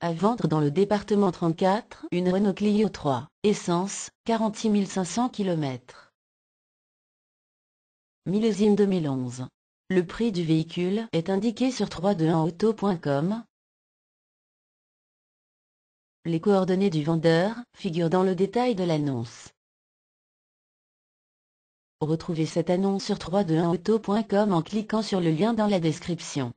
À vendre dans le département 34, une Renault Clio 3, essence, 46 500 km. Millésime 2011. Le prix du véhicule est indiqué sur 321auto.com. Les coordonnées du vendeur figurent dans le détail de l'annonce. Retrouvez cette annonce sur 321auto.com en cliquant sur le lien dans la description.